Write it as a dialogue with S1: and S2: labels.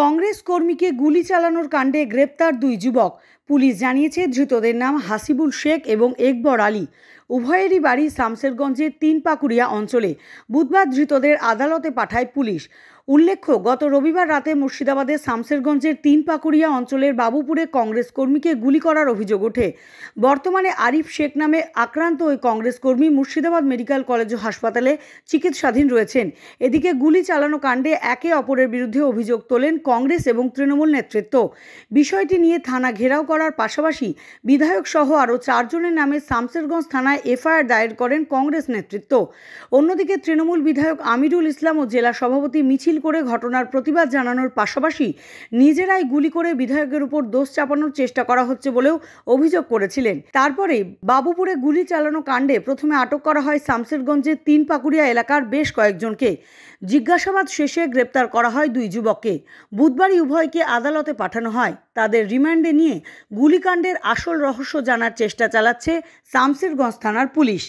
S1: কংগ্রেস কর্মীকে গুলি চালানোর কাণ্ডে গ্রেপ্তার দুই যুবক পুলিশ জানিয়েছে ধৃতদের নাম হাসিবুল শেখ এবং একবর আলী উভয়েরই বাড়ি তিন পাকুড়িয়া অঞ্চলে বুধবার ধৃতদের আদালতে পাঠায় পুলিশ উল্লেখ্য গত রবিবার রাতে মুর্শিদাবাদের তিন পাকুড়িয়া অঞ্চলের বাবুপুরে কংগ্রেস কর্মীকে গুলি করার অভিযোগ ওঠে বর্তমানে আরিফ শেখ নামে আক্রান্ত ওই কংগ্রেস কর্মী মুর্শিদাবাদ মেডিকেল কলেজ ও হাসপাতালে চিকিৎসাধীন রয়েছেন এদিকে গুলি চালানো কাণ্ডে একে অপরের বিরুদ্ধে অভিযোগ তোলেন কংগ্রেস এবং তৃণমূল নেতৃত্ব বিষয়টি নিয়ে থানা ঘেরাও করার পাশাপাশি বিধায়ক সহ আরও চারজনের নামে শামসেরগঞ্জ থানায় এফআইআর দায়ের করেন কংগ্রেস নেতৃত্ব অন্যদিকে তৃণমূল বিধায়ক আমিরুল ইসলাম ও জেলা সভাপতি মিছিল করে ঘটনার প্রতিবাদ জানানোর পাশাপাশি নিজেরাই গুলি করে বিধায়কের উপর দোষ চাপানোর চেষ্টা করা হচ্ছে বলেও অভিযোগ করেছিলেন তারপরে বাবুপুরে গুলি চালানো কাণ্ডে প্রথমে আটক করা হয় শামসেরগঞ্জের তিন পাকুড়িয়া এলাকার বেশ কয়েকজনকে জিজ্ঞাসাবাদ শেষে গ্রেপ্তার করা হয় দুই যুবককে বুধবারই উভয়কে আদালতে পাঠানো হয় তাদের রিমান্ডে নিয়ে গুলিকাণ্ডের আসল রহস্য জানার চেষ্টা চালাচ্ছে শামসেরগঞ্জ থানার পুলিশ